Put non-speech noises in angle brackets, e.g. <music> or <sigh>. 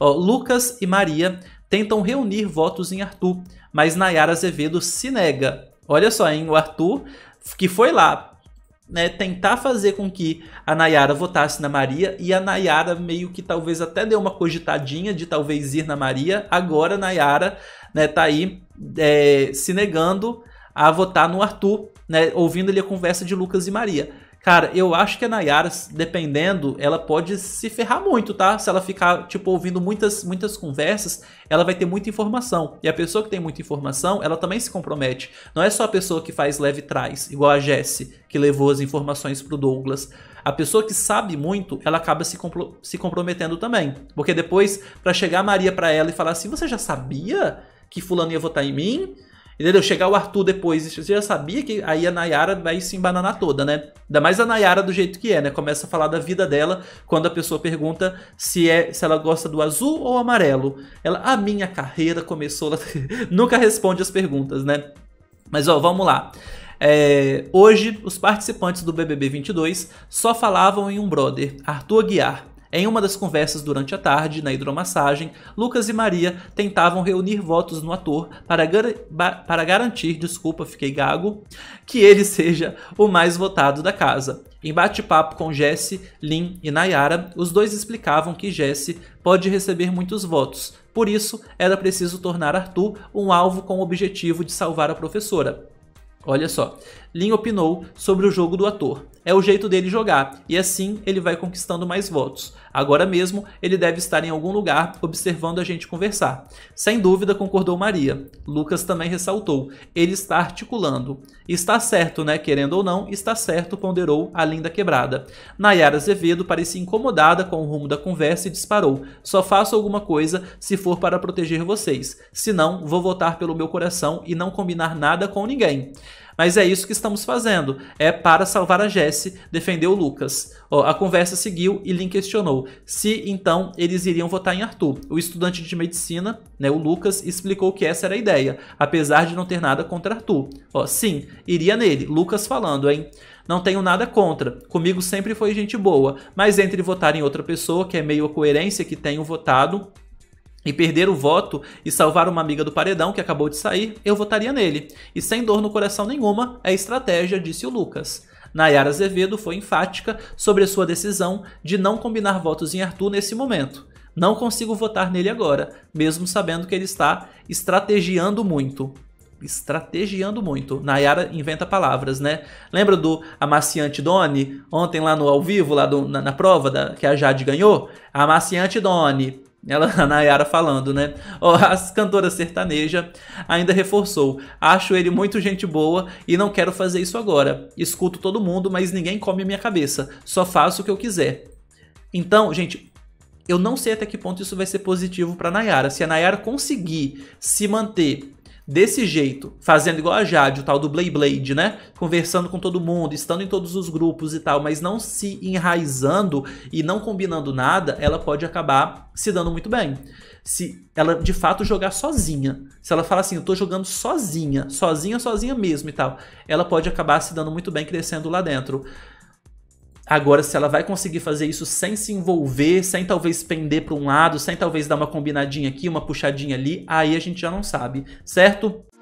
Ó, Lucas e Maria tentam reunir votos em Arthur, mas Nayara Azevedo se nega. Olha só, hein? O Arthur, que foi lá né, tentar fazer com que a Nayara votasse na Maria e a Nayara meio que talvez até deu uma cogitadinha de talvez ir na Maria. Agora a Nayara né, tá aí é, se negando a votar no Arthur, né, ouvindo ali a conversa de Lucas e Maria. Cara, eu acho que a Nayara, dependendo, ela pode se ferrar muito, tá? Se ela ficar, tipo, ouvindo muitas, muitas conversas, ela vai ter muita informação. E a pessoa que tem muita informação, ela também se compromete. Não é só a pessoa que faz leve trás, igual a Jessie, que levou as informações pro Douglas. A pessoa que sabe muito, ela acaba se, compro se comprometendo também. Porque depois, para chegar a Maria para ela e falar assim, você já sabia que fulano ia votar em mim? Entendeu? Chegar o Arthur depois, você já sabia que aí a Nayara vai se embananar toda, né? Ainda mais a Nayara do jeito que é, né? Começa a falar da vida dela quando a pessoa pergunta se é se ela gosta do azul ou amarelo. Ela, a minha carreira começou, ela <laughs> nunca responde as perguntas, né? Mas ó, vamos lá. É, hoje, os participantes do BBB 22 só falavam em um brother, Arthur Guiar. Em uma das conversas durante a tarde, na hidromassagem, Lucas e Maria tentavam reunir votos no ator para, gar para garantir, desculpa, fiquei gago, que ele <laughs> seja o mais votado da casa. Em bate-papo com Jesse, Lin e Nayara, os dois explicavam que Jesse pode receber muitos votos, por isso era preciso tornar Arthur um alvo com o objetivo de salvar a professora. Olha só, Lin opinou sobre o jogo do ator. É o jeito dele jogar, e assim ele vai conquistando mais votos. Agora mesmo, ele deve estar em algum lugar observando a gente conversar. Sem dúvida, concordou Maria. Lucas também ressaltou. Ele está articulando. Está certo, né? Querendo ou não, está certo, ponderou a linda quebrada. Nayara Azevedo parecia incomodada com o rumo da conversa e disparou. Só faço alguma coisa se for para proteger vocês. Se não, vou votar pelo meu coração e não combinar nada com ninguém. Mas é isso que estamos fazendo. É para salvar a Jesse, defendeu Lucas. A conversa seguiu e Lin questionou se então eles iriam votar em Arthur. O estudante de medicina, né, o Lucas, explicou que essa era a ideia, apesar de não ter nada contra Arthur. Ó, sim, iria nele, Lucas falando, hein? Não tenho nada contra, comigo sempre foi gente boa, mas entre votar em outra pessoa, que é meio a coerência que tenho votado, e perder o voto e salvar uma amiga do paredão que acabou de sair, eu votaria nele. E sem dor no coração nenhuma, é estratégia, disse o Lucas. Nayara Azevedo foi enfática sobre sua decisão de não combinar votos em Arthur nesse momento. Não consigo votar nele agora, mesmo sabendo que ele está estrategiando muito. Estrategiando muito. Nayara inventa palavras, né? Lembra do amaciante Doni? Ontem lá no ao vivo, lá do, na, na prova da, que a Jade ganhou? Amaciante Doni ela, a Nayara falando, né? Oh, a cantora sertaneja ainda reforçou. Acho ele muito gente boa e não quero fazer isso agora. Escuto todo mundo, mas ninguém come minha cabeça. Só faço o que eu quiser. Então, gente, eu não sei até que ponto isso vai ser positivo para Nayara. Se a Nayara conseguir se manter desse jeito, fazendo igual a Jade, o tal do Blade Blade, né? Conversando com todo mundo, estando em todos os grupos e tal, mas não se enraizando e não combinando nada, ela pode acabar se dando muito bem. Se ela de fato jogar sozinha, se ela falar assim, eu tô jogando sozinha, sozinha, sozinha mesmo e tal, ela pode acabar se dando muito bem crescendo lá dentro. Agora, se ela vai conseguir fazer isso sem se envolver, sem talvez pender para um lado, sem talvez dar uma combinadinha aqui, uma puxadinha ali, aí a gente já não sabe, certo?